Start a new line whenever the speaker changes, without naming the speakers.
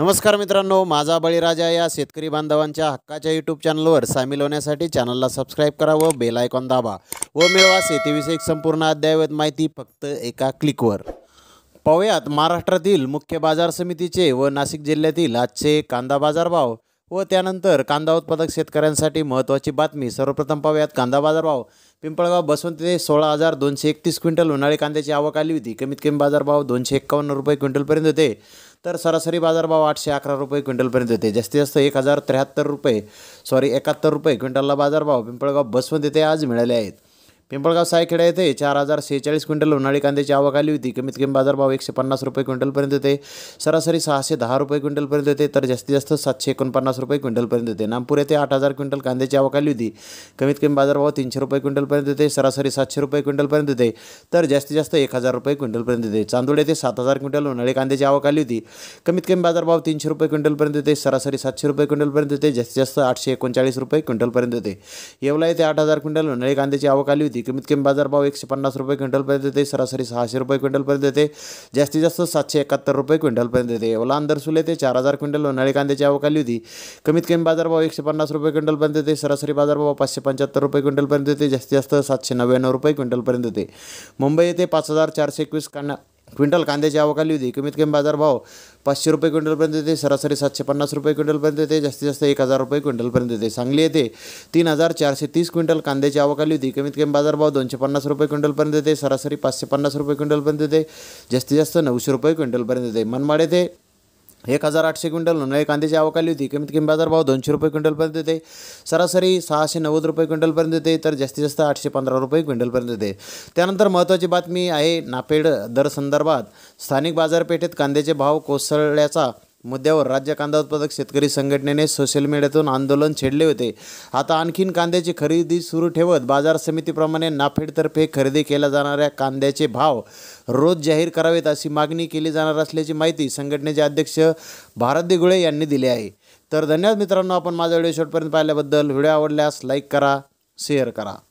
नमस्कार मित्रांनो माझा बळीराजा या शेतकरी बांधवांच्या हक्काच्या यूट्यूब चॅनलवर सामील होण्यासाठी चॅनलला सबस्क्राईब करा व बेल आयकॉन दाबा व मिळवा शेतीविषयक संपूर्ण अद्ययावत माहिती फक्त एका क्लिकवर पाहूयात महाराष्ट्रातील मुख्य बाजार समितीचे व नाशिक जिल्ह्यातील आजचे कांदा बाजारभाव व त्यानंतर कांदा उत्पादक शेतकऱ्यांसाठी महत्त्वाची बातमी सर्वप्रथम पाहूयात कांदा बाजारभाव पिंपळगाव बसवंत ते सोळा हजार दोनशे एकतीस क्विंटल उन्हाळी कांद्याची आवक आली होती कमीत कमी बाजारभाव दोनशे एक्कावन्न रुपये क्विंटलपर्यंत होते तर सरासरी बाजारभाव आठशे अकरा रुपये क्विंटलपर्यंत येते जास्तीत जास्त एक हजार त्र्याहत्तर रुपये सॉरी एकाहत्तर रुपये क्विंटलला बाजारभाव पिंपळगाव बसमध्ये ते आज मिळाले आहेत पिंपळगाव सायखेडा येथे चार हजार सेहेचाळीस क्विंटल उन्हाळी कांद्याची आवक आली होती कमीत कमी बाजारभाव एकशे पन्नास रुपये क्विंटलपर्यंत होते सरासरी सहाशे दहा रुपये क्विंटलपर्यंत होते तर जास्तीत जास्त सातशे एकोणपन्नास रुपये क्विंटलपर्यंत होते नामपूर येथे आठ हजार क्विंटल कांद्याची आवक आली होती कमीत कमी बाजारभाव तीनशे रुपये क्विंटलपर्यंत होते सरासरी सातशे रुपये क्विंटलपर्यंत होते तर जास्तीत जास्त एक हजार रुपये क्विंटलपर्यंत होते चांदोड येथे सात हजार क्विंटल उन्हाळी कांद्याची आवक आली होती कमीत कमी बाजारभाव तीनशे रुपये क्विंटलपर्यंत होते सरासरी सातशे रुपये क्विंटलपर्यंत होते जास्तीत जास्त आठशे एकोणचाळीस रुपये क्विंटलपर्यंत होते येवला येथे आठ हजार क्विंटल उन्हाळी कांद्याची आवक आली होती ती कमीत कमी बाजारभाव एकशे पन्नास रुपये क्विंटलपर्यंत देते सरासरी सहाशे रुपये क्विंटलपर्यंत देते जास्तीत जास्त सातशे एकाहत्तर रुपये क्विंटलपर्यंत देते ओला सुले ते चार हजार क्विंटल उन्हाळी कांद्याची आवक आली होती कमीत कमी बाजारभाव एकशे पन्नास रुपये क्विंटलपर्यंत देते सरासरी बाजारभाव पाचशे पंच्याहत्तर रुपये क्विंटलपर्यंत येते जास्तीत जास्त सातशे नव्याण्णव रुपये क्विंटलपर्यंत होते मुंबई येथे पाच हजार चारशे एकवीस कांदा क्विंटल कांद्याची आवक आली होती कमीत कमी बाजारभाव पाचशे रुपये क्विंटलपर्यंत येते सरासरी सातशे पन्नास रुपये क्विंटलपर्यंत येते जास्तीत जास्त एक हजार रुपये क्विंटलपर्यंत येते सांगली येते तीन हजार चारशे तीस क्विंटल कांद्याची आवक आली होती कमीत कमी बाजारभाव दोनशे पन्नास रुपये क्विंटलपर्यंत येते सरासरी पाचशे पन्नास रुपये क्विंटलपर्यंत येते जास्तीत जास्त नऊशे रुपये क्विंटलपर्यंत येते मनमाड येते एक हजार आठशे क्विंटल उन्हाळी कांद्याची आवक आली होती कमीत बाजार भाव दोनशे रुपये क्विंटलपर्यंत येते सरासरी सहाशे नव्वद रुपये क्विंटलपर्यंत येते तर जास्तीत जास्त आठशे पंधरा रुपये क्विंटलपर्यंत येते त्यानंतर महत्त्वाची बातमी आहे नापेड दर संदर्भात स्थानिक बाजारपेठेत कांद्याचे भाव कोसळल्याचा मुद्द्यावर राज्य कांदा उत्पादक शेतकरी संघटनेने सोशल मीडियातून आंदोलन छेडले होते आता आणखीन कांद्याची खरेदी सुरू ठेवत बाजार समितीप्रमाणे नाफेडतर्फे खरेदी केल्या जाणाऱ्या कांद्याचे भाव रोज जाहीर करावेत अशी मागणी केली जाणार असल्याची माहिती संघटनेचे अध्यक्ष भारत दिगुळे यांनी दिली आहे तर धन्यवाद मित्रांनो आपण माझा व्हिडिओ शेवटपर्यंत पाहिल्याबद्दल व्हिडिओ आवडल्यास लाईक करा शेअर करा